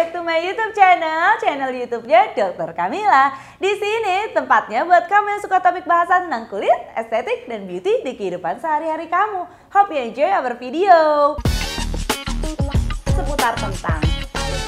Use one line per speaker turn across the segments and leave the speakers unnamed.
back to my YouTube channel, channel YouTube-nya Dokter Kamila. Di sini tempatnya buat kamu yang suka topik bahasan tentang kulit, estetik, dan beauty di kehidupan sehari-hari kamu. Hope you enjoy our video. Seputar tentang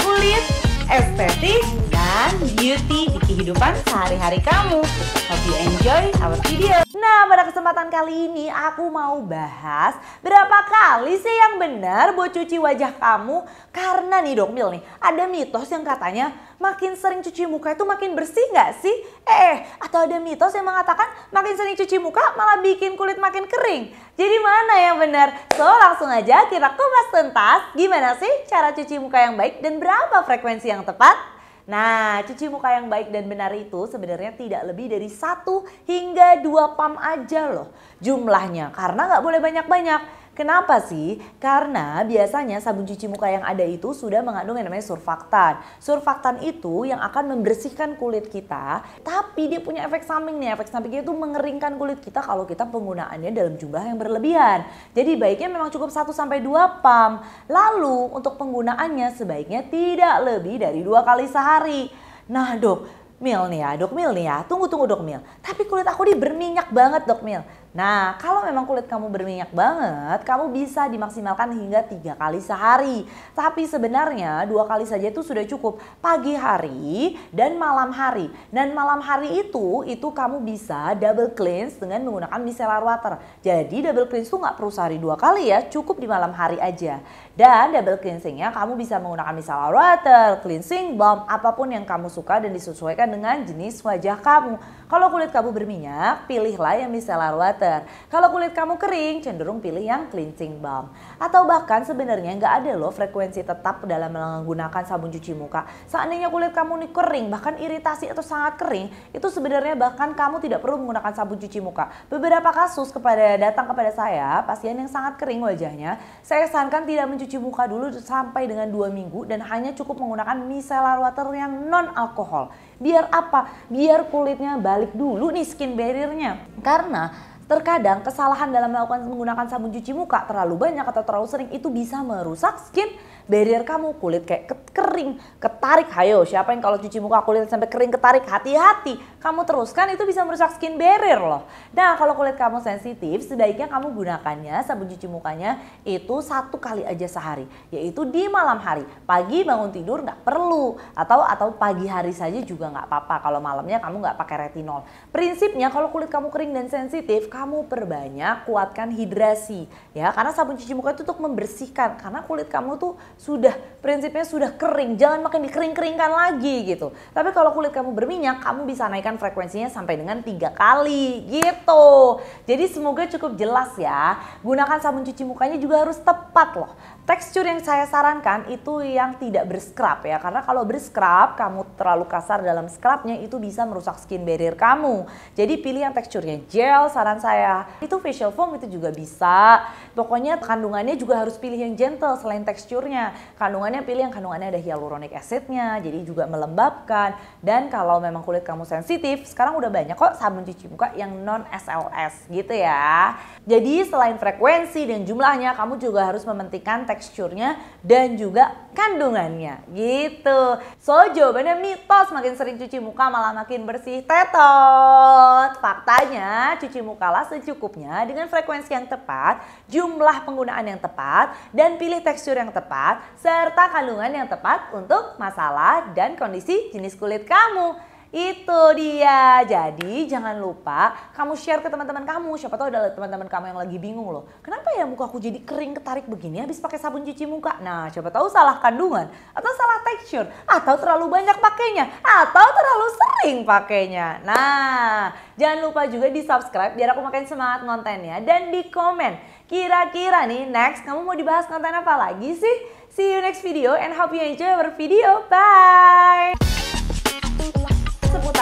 kulit, estetik, dan beauty di kehidupan sehari-hari kamu. Hope you enjoy our video. Nah pada kesempatan kali ini aku mau bahas berapa kali sih yang benar buat cuci wajah kamu karena nih dok Mil nih ada mitos yang katanya makin sering cuci muka itu makin bersih nggak sih? Eh atau ada mitos yang mengatakan makin sering cuci muka malah bikin kulit makin kering. Jadi mana yang benar? So langsung aja kita kupas tuntas gimana sih cara cuci muka yang baik dan berapa frekuensi yang tepat? Nah, cuci muka yang baik dan benar itu sebenarnya tidak lebih dari satu hingga dua pam aja loh jumlahnya. Karena nggak boleh banyak-banyak. Kenapa sih? Karena biasanya sabun cuci muka yang ada itu sudah mengandung yang namanya surfaktan. Surfaktan itu yang akan membersihkan kulit kita, tapi dia punya efek samping nih. Efek sampingnya itu mengeringkan kulit kita kalau kita penggunaannya dalam jumlah yang berlebihan. Jadi baiknya memang cukup 1 sampai 2 pam. Lalu untuk penggunaannya sebaiknya tidak lebih dari dua kali sehari. Nah dok, Mil nih ya, dok Mil nih ya, tunggu tunggu dok Mil. Tapi kulit aku ini berminyak banget dok Mil. Nah, kalau memang kulit kamu berminyak banget, kamu bisa dimaksimalkan hingga tiga kali sehari. Tapi sebenarnya dua kali saja itu sudah cukup, pagi hari dan malam hari. Dan malam hari itu, itu kamu bisa double cleanse dengan menggunakan micellar water. Jadi double cleanse itu nggak perlu sehari dua kali ya, cukup di malam hari aja. Dan double cleansingnya kamu bisa menggunakan micellar water, cleansing balm, apapun yang kamu suka dan disesuaikan dengan jenis wajah kamu. Kalau kulit kamu berminyak, pilihlah yang micellar water butter. Kalau kulit kamu kering, cenderung pilih yang cleansing balm. Atau bahkan sebenarnya nggak ada loh frekuensi tetap dalam menggunakan sabun cuci muka. Seandainya kulit kamu ini kering, bahkan iritasi atau sangat kering, itu sebenarnya bahkan kamu tidak perlu menggunakan sabun cuci muka. Beberapa kasus kepada datang kepada saya, pasien yang sangat kering wajahnya, saya sarankan tidak mencuci muka dulu sampai dengan dua minggu dan hanya cukup menggunakan micellar water yang non alkohol. Biar apa? Biar kulitnya balik dulu nih skin barriernya. Karena Terkadang kesalahan dalam melakukan menggunakan sabun cuci muka terlalu banyak atau terlalu sering itu bisa merusak skin barrier kamu kulit kayak kering, ketarik. Hayo, siapa yang kalau cuci muka kulit sampai kering ketarik? Hati-hati. Kamu teruskan itu bisa merusak skin barrier loh. Nah, kalau kulit kamu sensitif, sebaiknya kamu gunakannya sabun cuci mukanya itu satu kali aja sehari, yaitu di malam hari. Pagi bangun tidur nggak perlu atau atau pagi hari saja juga nggak apa-apa. Kalau malamnya kamu nggak pakai retinol. Prinsipnya kalau kulit kamu kering dan sensitif, kamu perbanyak kuatkan hidrasi ya karena sabun cuci muka itu untuk membersihkan karena kulit kamu tuh sudah prinsipnya sudah kering jangan makin dikering-keringkan lagi gitu tapi kalau kulit kamu berminyak kamu bisa naikkan frekuensinya sampai dengan tiga kali gitu jadi semoga cukup jelas ya gunakan sabun cuci mukanya juga harus tepat loh tekstur yang saya sarankan itu yang tidak berscrub ya karena kalau berscrub kamu terlalu kasar dalam scrubnya itu bisa merusak skin barrier kamu jadi pilih yang teksturnya gel saran saya. Itu facial foam itu juga bisa. Pokoknya kandungannya juga harus pilih yang gentle selain teksturnya. Kandungannya pilih yang kandungannya ada hyaluronic acidnya, jadi juga melembabkan. Dan kalau memang kulit kamu sensitif, sekarang udah banyak kok sabun cuci muka yang non SLS gitu ya. Jadi selain frekuensi dan jumlahnya, kamu juga harus mementingkan teksturnya dan juga kandungannya gitu. So jawabannya mitos makin sering cuci muka malah makin bersih tetot. Faktanya cuci muka kepala secukupnya dengan frekuensi yang tepat, jumlah penggunaan yang tepat, dan pilih tekstur yang tepat, serta kandungan yang tepat untuk masalah dan kondisi jenis kulit kamu. Itu dia. Jadi jangan lupa kamu share ke teman-teman kamu. Siapa tahu ada teman-teman kamu yang lagi bingung loh. Kenapa ya muka aku jadi kering ketarik begini habis pakai sabun cuci muka? Nah, siapa tahu salah kandungan atau salah texture atau terlalu banyak pakainya atau terlalu sering pakainya. Nah, jangan lupa juga di-subscribe biar aku makin semangat kontennya dan di komen. Kira-kira nih next kamu mau dibahas konten apa lagi sih? See you next video and hope you enjoy our video. Bye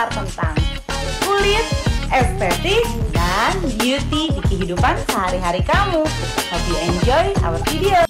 seputar tentang kulit, estetik, dan beauty di kehidupan sehari-hari kamu. Hope you enjoy our video.